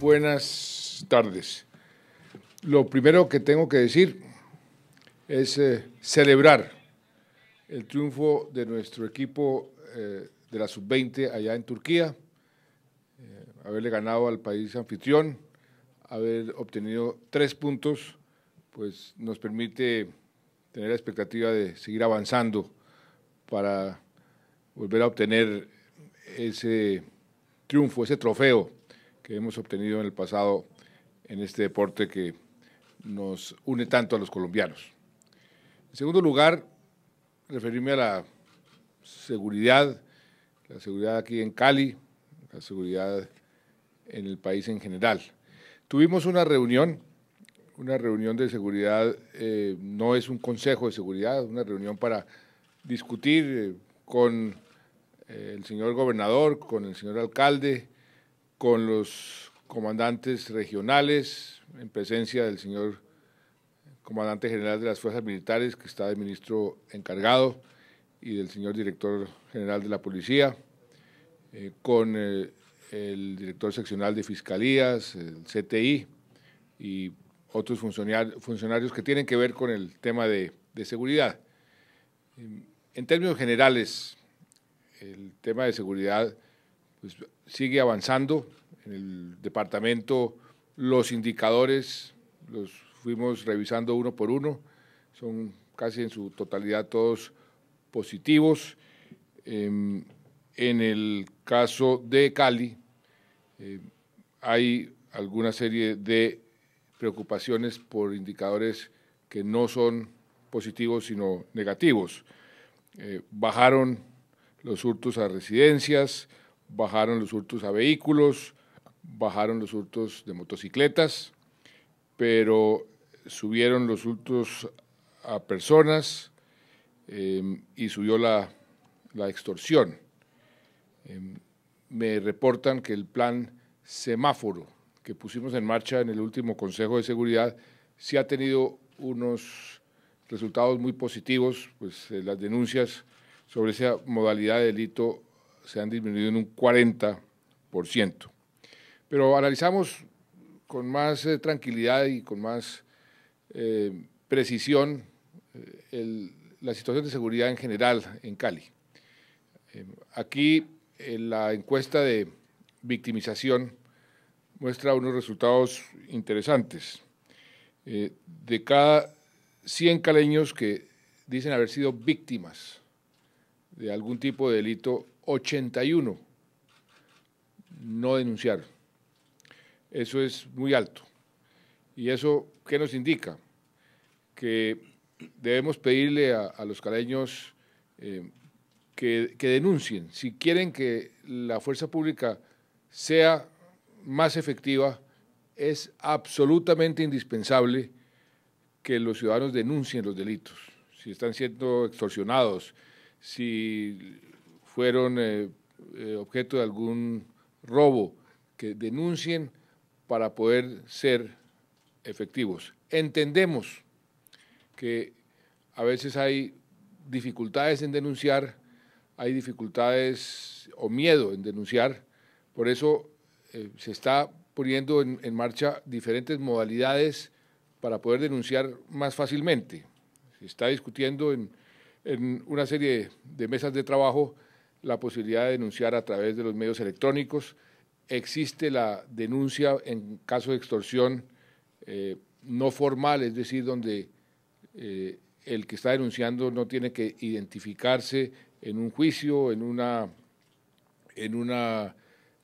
buenas tardes. Lo primero que tengo que decir es eh, celebrar el triunfo de nuestro equipo eh, de la sub-20 allá en Turquía, eh, haberle ganado al país anfitrión, haber obtenido tres puntos, pues nos permite tener la expectativa de seguir avanzando para volver a obtener ese triunfo, ese trofeo que hemos obtenido en el pasado en este deporte que nos une tanto a los colombianos. En segundo lugar, referirme a la seguridad, la seguridad aquí en Cali, la seguridad en el país en general. Tuvimos una reunión, una reunión de seguridad, eh, no es un consejo de seguridad, una reunión para discutir eh, con eh, el señor gobernador, con el señor alcalde, con los comandantes regionales, en presencia del señor comandante general de las Fuerzas Militares, que está de ministro encargado, y del señor director general de la Policía, eh, con eh, el director seccional de Fiscalías, el CTI y otros funcionarios, funcionarios que tienen que ver con el tema de, de seguridad. En términos generales, el tema de seguridad pues, sigue avanzando en el departamento los indicadores, los fuimos revisando uno por uno, son casi en su totalidad todos positivos. Em, en el caso de Cali, eh, hay alguna serie de preocupaciones por indicadores que no son positivos, sino negativos. Eh, bajaron los hurtos a residencias, bajaron los hurtos a vehículos, bajaron los hurtos de motocicletas, pero subieron los hurtos a personas em, y subió la, extorsión. Em, me reportan que el plan semáforo que pusimos en marcha en el último Consejo de Seguridad sí ha tenido unos resultados muy positivos, pues eh, las denuncias sobre esa modalidad de delito se han disminuido en un 40%. Pero analizamos con más eh, tranquilidad y con más eh, precisión eh, la situación de seguridad en general en Cali. aquí la encuesta de victimización muestra unos resultados interesantes. de cada 100 caleños que dicen haber sido víctimas de algún tipo de delito, 81 no denunciar. Eso es muy alto. ¿Y eso qué nos indica? Que debemos pedirle a, los caleños eh, que, que denuncien. Si quieren que la fuerza pública sea más efectiva, es absolutamente indispensable que los ciudadanos denuncien los delitos. Si están siendo extorsionados, si fueron eh, eh, objeto de algún robo, que denuncien para poder ser efectivos. Entendemos que a veces hay dificultades en denunciar, hay dificultades o miedo en denunciar, por eso eh, se está poniendo en, marcha diferentes modalidades para poder denunciar más fácilmente. Se está discutiendo en, en una serie de mesas de trabajo la posibilidad de denunciar a través de los medios electrónicos, existe la denuncia en caso de extorsión eh, no formal, es decir, donde eh, el que está denunciando no tiene que identificarse en un juicio, en una, en una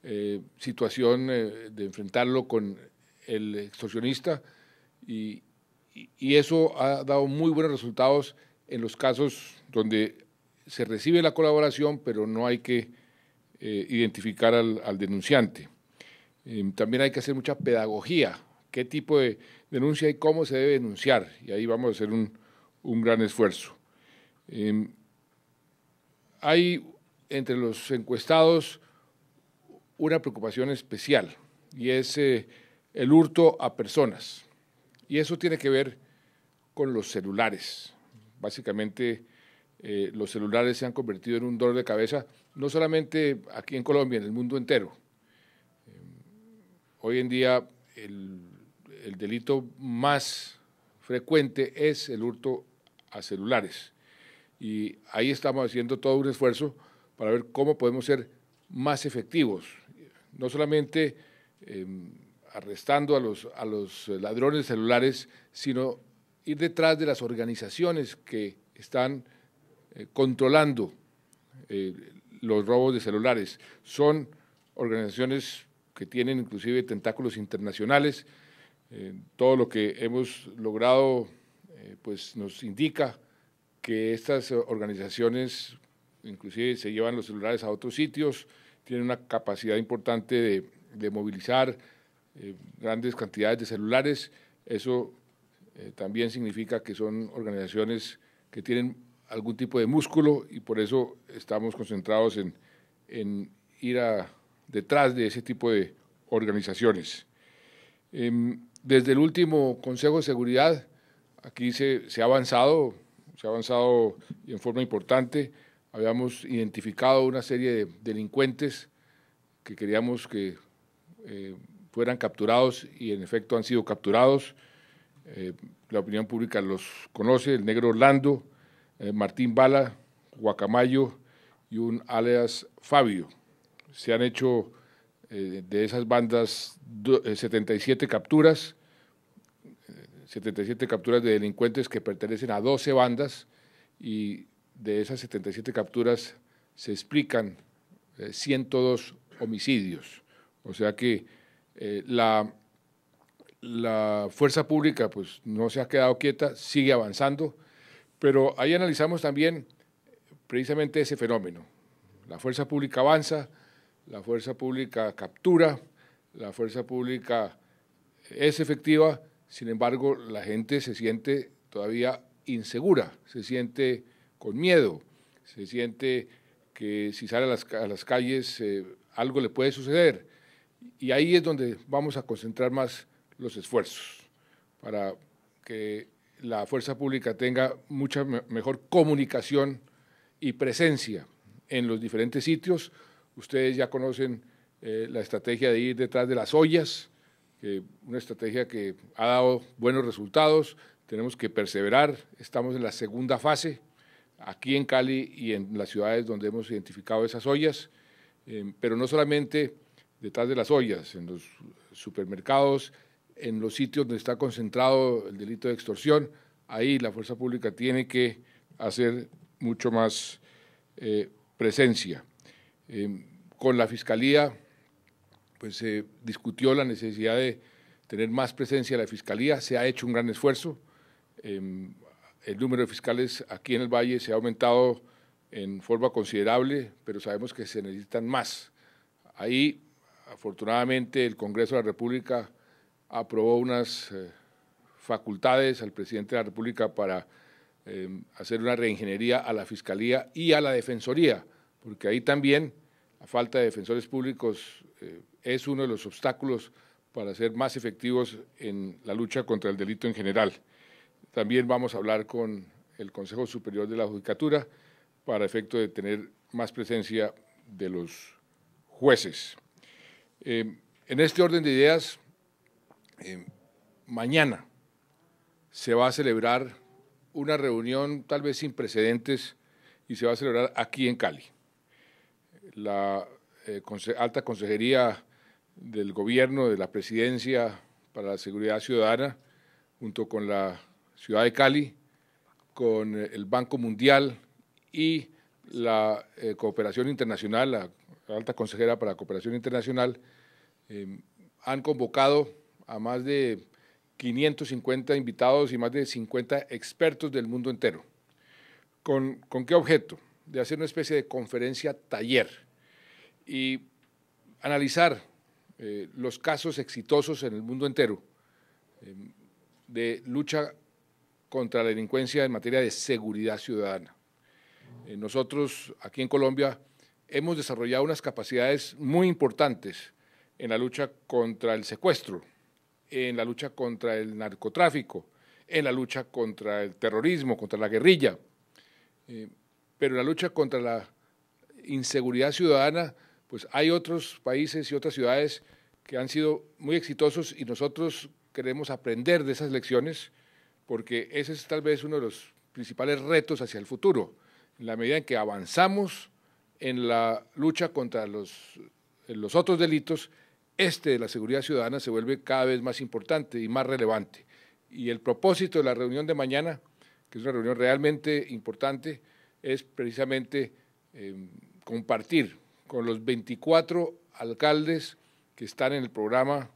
eh, situación de enfrentarlo con el extorsionista y, eso ha dado muy buenos resultados en los casos donde se recibe la colaboración, pero no hay que eh, identificar al, denunciante. Eh, también hay que hacer mucha pedagogía, qué tipo de denuncia y cómo se debe denunciar, y ahí vamos a hacer un, gran esfuerzo. Em, hay entre los encuestados una preocupación especial, y es eh, el hurto a personas, y eso tiene que ver con los celulares, básicamente eh, los celulares se han convertido en un dolor de cabeza, no solamente aquí en Colombia, en el mundo entero. Eh, hoy en día el, delito más frecuente es el hurto a celulares. Y ahí estamos haciendo todo un esfuerzo para ver cómo podemos ser más efectivos, no solamente em, arrestando a los, a los ladrones celulares, sino ir detrás de las organizaciones que están eh, controlando eh, los robos de celulares. Son organizaciones que tienen inclusive tentáculos internacionales. Eh, todo lo que hemos logrado pues nos indica que estas organizaciones inclusive se llevan los celulares a otros sitios, tienen una capacidad importante de, de movilizar grandes cantidades de celulares. Eso también significa que son organizaciones que tienen algún tipo de músculo y por eso estamos concentrados en, ir detrás de ese tipo de organizaciones. Em, desde el último Consejo de Seguridad, aquí se, ha avanzado, se ha avanzado en forma importante. Habíamos identificado una serie de delincuentes que queríamos que eh, fueran capturados y en efecto han sido capturados. Eh, la opinión pública los conoce, el negro Orlando, eh, Martín Bala, Guacamayo y un alias Fabio. Se han hecho eh, de esas bandas 77 eh, capturas, 77 capturas de delincuentes que pertenecen a 12 bandas y de esas 77 capturas se explican 102 homicidios. O sea que la la fuerza pública pues no se ha quedado quieta, sigue avanzando. Pero ahí analizamos también precisamente ese fenómeno. La fuerza pública avanza, la fuerza pública captura, la fuerza pública es efectiva, sin embargo la gente se siente todavía insegura, se siente con miedo, se siente que si sale a las, calles eh, algo le puede suceder. Y ahí es donde vamos a concentrar más los esfuerzos para que la fuerza pública tenga mucha mejor comunicación y presencia en los diferentes sitios. Ustedes ya conocen eh, la estrategia de ir detrás de las ollas, una estrategia que ha dado buenos resultados. Tenemos que perseverar. Estamos en la segunda fase, aquí en Cali y en las ciudades donde hemos identificado esas ollas, em, pero no solamente detrás de las ollas, en los supermercados, en los sitios donde está concentrado el delito de extorsión, ahí la fuerza pública tiene que hacer mucho más eh, presencia. Em, con la Fiscalía, pues se discutió la necesidad de tener más presencia de la Fiscalía, se ha hecho un gran esfuerzo. Em, el número de fiscales aquí en el Valle se ha aumentado en forma considerable, pero sabemos que se necesitan más. Ahí, afortunadamente, el Congreso de la República aprobó unas eh, facultades al presidente de la República para em, hacer una reingeniería a la Fiscalía y a la Defensoría, porque ahí también la falta de defensores públicos eh, es uno de los obstáculos para ser más efectivos en la lucha contra el delito en general. También vamos a hablar con el Consejo Superior de la Judicatura para efecto de tener más presencia de los jueces. Em, en este orden de ideas, eh, mañana se va a celebrar una reunión tal vez sin precedentes y se va a celebrar aquí en Cali. La eh, alta consejería del gobierno, de la presidencia para la seguridad ciudadana, junto con la ciudad de Cali, con eh, el Banco Mundial y la cooperación internacional, la alta consejera para la cooperación internacional, han convocado a más de 550 invitados y más de 50 expertos del mundo entero. ¿Con, qué objeto? De hacer una especie de conferencia taller y analizar eh, los casos exitosos en el mundo entero em, de lucha contra la delincuencia en materia de seguridad ciudadana. Eh, nosotros aquí en Colombia hemos desarrollado unas capacidades muy importantes en la lucha contra el secuestro, en la lucha contra el narcotráfico, en la lucha contra el terrorismo, contra la guerrilla, eh, pero en la lucha contra la inseguridad ciudadana, pues hay otros países y otras ciudades que han sido muy exitosos y nosotros queremos aprender de esas lecciones porque ese es tal vez uno de los principales retos hacia el futuro. En la medida en que avanzamos en la lucha contra los otros delitos, este de la seguridad ciudadana se vuelve cada vez más importante y más relevante. Y el propósito de la reunión de mañana, que es una reunión realmente importante, es precisamente em, compartir con los 24 alcaldes que están en el programa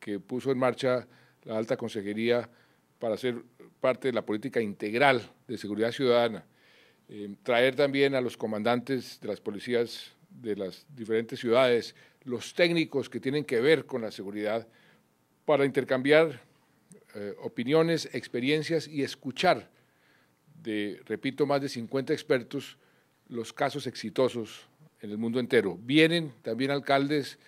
que puso en marcha la alta consejería para ser parte de la política integral de seguridad ciudadana. Em, traer también a los comandantes de las policías de las diferentes ciudades, los técnicos que tienen que ver con la seguridad para intercambiar eh, opiniones, experiencias y escuchar de, repito, más de 50 expertos los casos exitosos en el mundo entero. Vienen también alcaldes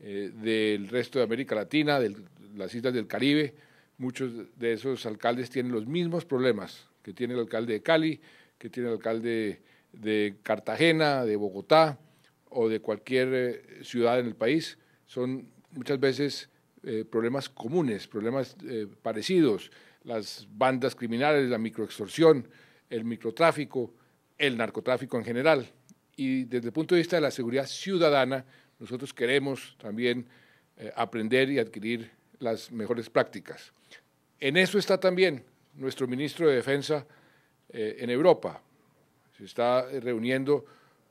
eh, del resto de América Latina, de las islas del Caribe. Muchos de esos alcaldes tienen los mismos problemas que tiene el alcalde de Cali, que tiene el alcalde de Cartagena, de Bogotá, o de cualquier eh, ciudad en el país. Son muchas veces eh, problemas comunes, problemas eh, parecidos, las bandas criminales, la microextorsión, el microtráfico, el narcotráfico en general. Y desde el punto de vista de la seguridad ciudadana, nosotros queremos también aprender y adquirir las mejores prácticas. En eso está también nuestro ministro de Defensa en Europa. Se está reuniendo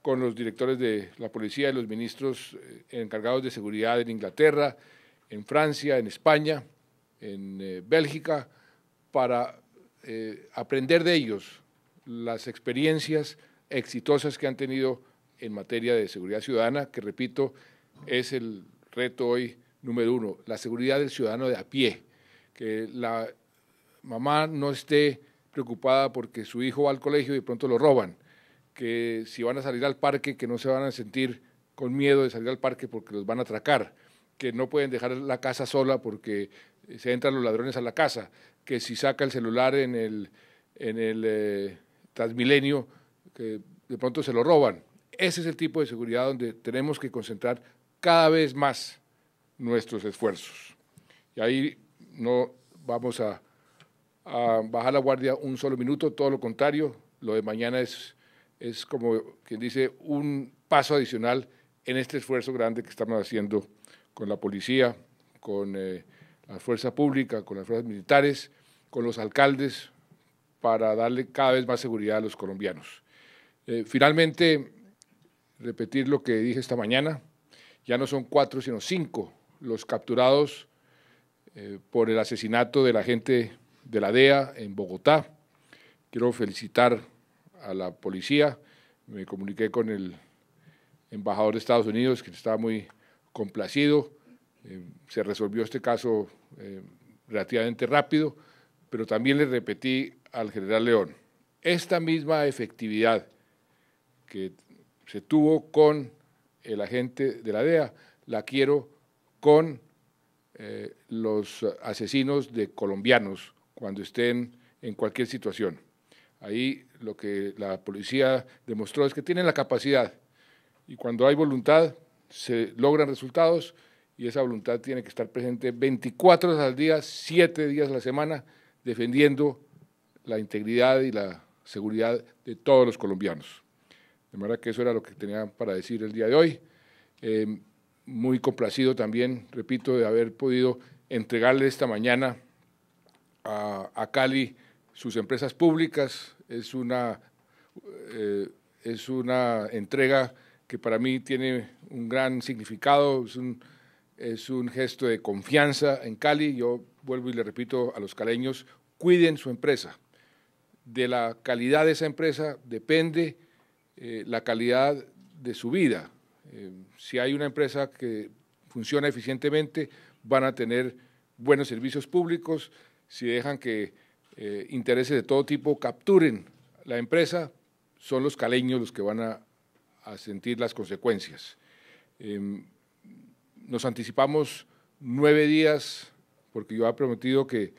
con los directores de la policía y los ministros eh, encargados de seguridad en Inglaterra, en Francia, en España, en eh, Bélgica, para eh, aprender de ellos las experiencias exitosas que han tenido en materia de seguridad ciudadana, que repito, es el reto hoy número uno, la seguridad del ciudadano de a pie, que la mamá no esté preocupada porque su hijo va al colegio y pronto lo roban, que si van a salir al parque, que no se van a sentir con miedo de salir al parque porque los van a atracar, que no pueden dejar la casa sola porque eh, se entran los ladrones a la casa, que si saca el celular en el, en el eh, Transmilenio, que de pronto se lo roban. Ese es el tipo de seguridad donde tenemos que concentrar cada vez más nuestros esfuerzos. Y ahí no vamos a bajar la guardia un solo minuto, todo lo contrario, lo de mañana es es como quien dice un paso adicional en este esfuerzo grande que estamos haciendo con la policía, con eh, la fuerza pública, con las fuerzas militares, con los alcaldes, para darle cada vez más seguridad a los colombianos. Eh, finalmente, repetir lo que dije esta mañana, ya no son cuatro, sino cinco los capturados eh, por el asesinato de la gente de la DEA en Bogotá. Quiero felicitar a la policía, me comuniqué con el embajador de Estados Unidos, que estaba muy complacido, eh, se resolvió este caso eh, relativamente rápido, pero también le repetí al general León, esta misma efectividad que se tuvo con el agente de la DEA, la quiero con eh, los asesinos de colombianos cuando estén en cualquier situación. Ahí lo que la policía demostró es que tienen la capacidad y cuando hay voluntad se logran resultados y esa voluntad tiene que estar presente 24 horas al día, 7 días a la semana, defendiendo la integridad y la seguridad de todos los colombianos. De manera que eso era lo que tenía para decir el día de hoy. Em, muy complacido también, repito, de haber podido entregarle esta mañana a, a Cali sus empresas públicas, es una, eh, es una entrega que para mí tiene un gran significado, es un, gesto de confianza en Cali. Yo vuelvo y le repito a los caleños, cuiden su empresa. De la calidad de esa empresa depende eh, la calidad de su vida. Eh, si hay una empresa que funciona eficientemente, van a tener buenos servicios públicos. Si dejan que eh, intereses de todo tipo capturen la empresa, son los caleños los que van a, sentir las consecuencias. Em, nos anticipamos nueve días, porque yo había prometido que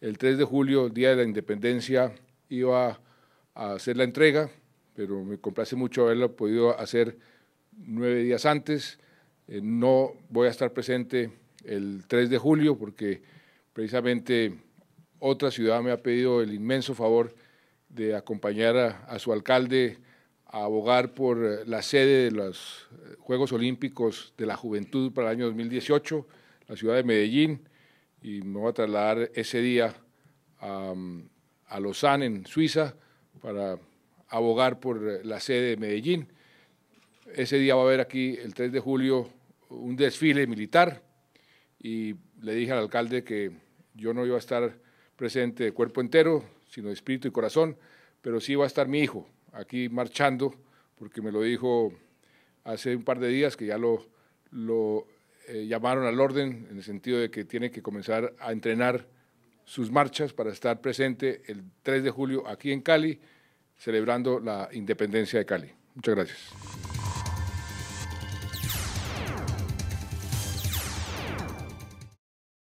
el 3 de julio, Día de la Independencia, iba a hacer la entrega, pero me complace mucho haberlo podido hacer nueve días antes. Eh, no voy a estar presente el 3 de julio porque precisamente otra ciudad me ha pedido el inmenso favor de acompañar a, su alcalde a abogar por eh, la sede de los eh, Juegos Olímpicos de la Juventud para el año 2018, la ciudad de Medellín, y me voy a trasladar ese día a, mm, a Lausanne, en Suiza, para abogar por eh, la sede de Medellín. Ese día va a haber aquí, el 3 de julio, un desfile militar y le dije al alcalde que yo no iba a estar presente de cuerpo entero, sino de espíritu y corazón, pero sí va a estar mi hijo aquí marchando, porque me lo dijo hace un par de días que ya lo, eh, llamaron al orden, en el sentido de que tiene que comenzar a entrenar sus marchas para estar presente el 3 de julio aquí en Cali, celebrando la independencia de Cali. Muchas gracias.